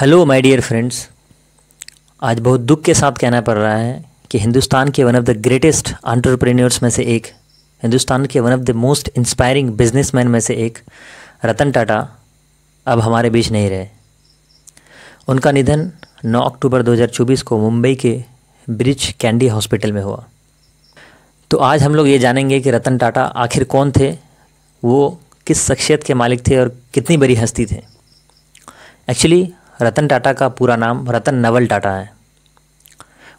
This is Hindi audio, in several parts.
हेलो माय डियर फ्रेंड्स आज बहुत दुख के साथ कहना पड़ रहा है कि हिंदुस्तान के one of the greatest entrepreneurs में से एक हिंदुस्तान के one of the most inspiring businessman में से एक रतन टाटा अब हमारे बीच नहीं रहे उनका निधन 9 अक्टूबर 2024 को मुंबई के ब्रिज कैंडी हॉस्पिटल में हुआ तो आज हम लोग ये जानेंगे कि रतन टाटा आखिर कौन थे वो किस शख्सियत के मालिक थे और कितनी बड़ी हस्ती थे एक्चुअली रतन टाटा का पूरा नाम रतन नवल टाटा है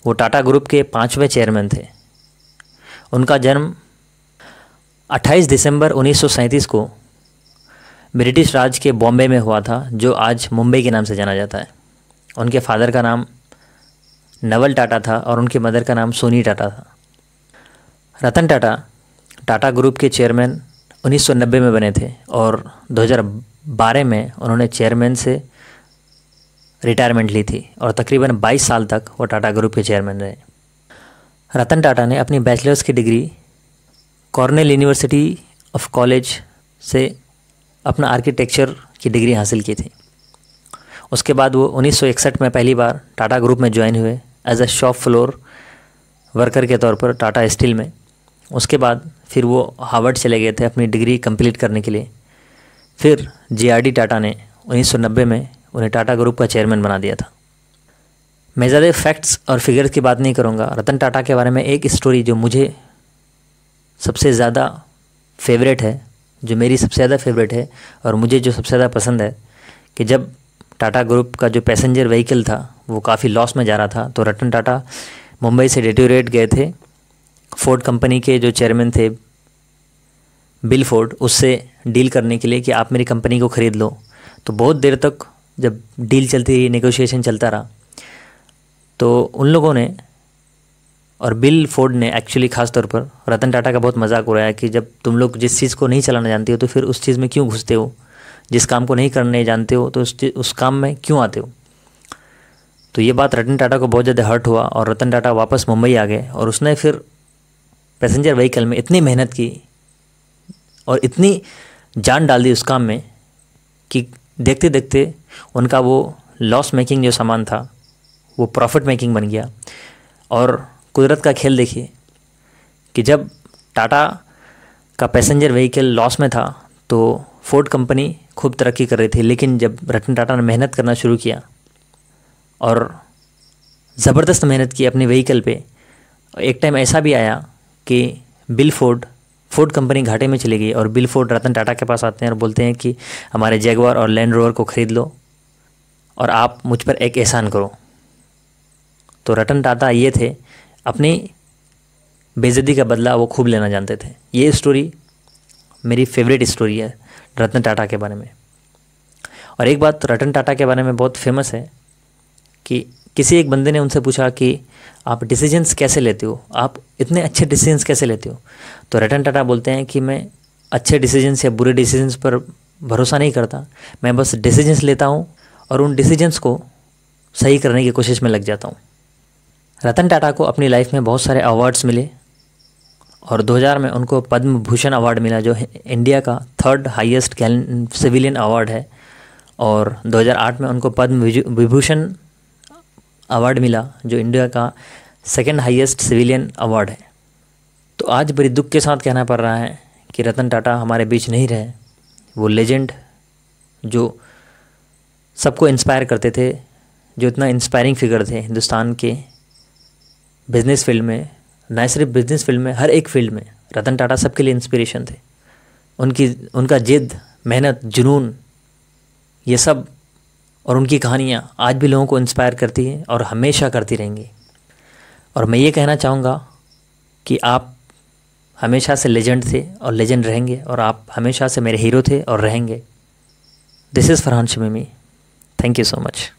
वो टाटा ग्रुप के पाँचवें चेयरमैन थे उनका जन्म 28 दिसंबर 1937 को ब्रिटिश राज के बॉम्बे में हुआ था जो आज मुंबई के नाम से जाना जाता है उनके फादर का नाम नवल टाटा था और उनके मदर का नाम सोनी टाटा था रतन टाटा टाटा ग्रुप के चेयरमैन 1990 में बने थे और 2012 में उन्होंने चेयरमैन से रिटायरमेंट ली थी और तकरीबन 22 साल तक वो टाटा ग्रुप के चेयरमैन रहे रतन टाटा ने अपनी बैचलर्स की degree Cornell university of college से अपना आर्किटेक्चर की डिग्री हासिल की थी उसके बाद वो 1961 में पहली बार टाटा ग्रुप में ज्वाइन हुए as a shop floor worker के तौर पर टाटा स्टील में उसके बाद फिर वो हार्वर्ड चले गए थे अपनी डिग्री कंप्लीट करने के लिए फिर जे टाटा ने 1990 में उन्हें टाटा ग्रुप का चेयरमैन बना दिया था मैं ज़्यादा फैक्ट्स और फिगर्स की बात नहीं करूँगा रतन टाटा के बारे में एक स्टोरी जो मुझे सबसे ज़्यादा फेवरेट है जो मेरी सबसे ज़्यादा फेवरेट है और मुझे जो सबसे ज़्यादा पसंद है कि जब टाटा ग्रुप का जो पैसेंजर व्हीकल था वो काफ़ी लॉस में जा रहा था तो रतन टाटा मुंबई से डेटोरेट गए थे फोर्ड कंपनी के जो चेयरमैन थे बिल फोर्ड उससे डील करने के लिए कि आप मेरी कंपनी को ख़रीद लो तो बहुत देर तक जब डील चलती रही नेगोशिएशन चलता रहा तो उन लोगों ने और बिल फोर्ड ने एक्चुअली खास तौर पर रतन टाटा का बहुत मजाक उड़ाया कि जब तुम लोग जिस चीज़ को नहीं चलाना जानते हो तो फिर उस चीज़ में क्यों घुसते हो जिस काम को नहीं करने जानते हो तो उस उस काम में क्यों आते हो तो ये बात रतन टाटा को बहुत ज़्यादा हर्ट हुआ और रतन टाटा वापस मुंबई आ गए और उसने फिर पैसेंजर व्हीकल में इतनी मेहनत की और इतनी जान डाल दी उस काम में कि देखते देखते उनका वो लॉस मेकिंग जो सामान था वो प्रॉफिट मेकिंग बन गया और कुदरत का खेल देखिए कि जब टाटा का पैसेंजर व्हीकल लॉस में था तो फोर्ड कंपनी खूब तरक्की कर रही थी लेकिन जब रतन टाटा ने मेहनत करना शुरू किया और ज़बरदस्त मेहनत की अपने व्हीकल पे एक टाइम ऐसा भी आया कि बिल फोर्ड फोर्ड कंपनी घाटे में चली गई और बिल फोर्ड रतन टाटा के पास आते हैं और बोलते हैं कि हमारे जैगवार और लैंड रोवर को ख़रीद लो और आप मुझ पर एक एहसान करो तो रतन टाटा ये थे अपनी बेजती का बदला वो खूब लेना जानते थे ये स्टोरी मेरी फेवरेट स्टोरी है रतन टाटा के बारे में और एक बात रतन टाटा के बारे में बहुत फेमस है कि किसी एक बंदे ने उनसे पूछा कि आप डिसीजंस कैसे लेते हो आप इतने अच्छे डिसीजंस कैसे लेते हो तो रतन टाटा बोलते हैं कि मैं अच्छे डिसीजंस या बुरे डिसीजंस पर भरोसा नहीं करता मैं बस डिसीजंस लेता हूँ और उन डिसीजंस को सही करने की कोशिश में लग जाता हूँ रतन टाटा को अपनी लाइफ में बहुत सारे अवार्ड्स मिले और 2000 में उनको पद्म भूषण अवार्ड मिला जो इंडिया का थर्ड हाईएस्ट सिविलियन अवार्ड है और 2008 में उनको पद्म विभूषण अवार्ड मिला जो इंडिया का सेकेंड हाइएस्ट सिविलियन अवार्ड है तो आज बड़ी दुख के साथ कहना पड़ रहा है कि रतन टाटा हमारे बीच नहीं रहे वो लेजेंड जो सबको इंस्पायर करते थे जो इतना इंस्पायरिंग फिगर थे हिंदुस्तान के बिज़नेस फील्ड में न सिर्फ बिज़नेस फील्ड में हर एक फील्ड में रतन टाटा सबके लिए इंस्पिरेशन थे उनकी उनका जिद मेहनत जुनून ये सब और उनकी कहानियाँ आज भी लोगों को इंस्पायर करती हैं और हमेशा करती रहेंगी और मैं ये कहना चाहूँगा कि आप हमेशा से लेजेंड थे और लेजेंड रहेंगे और आप हमेशा से मेरे हीरो थे और रहेंगे this is Farhan Shamimi thank you so much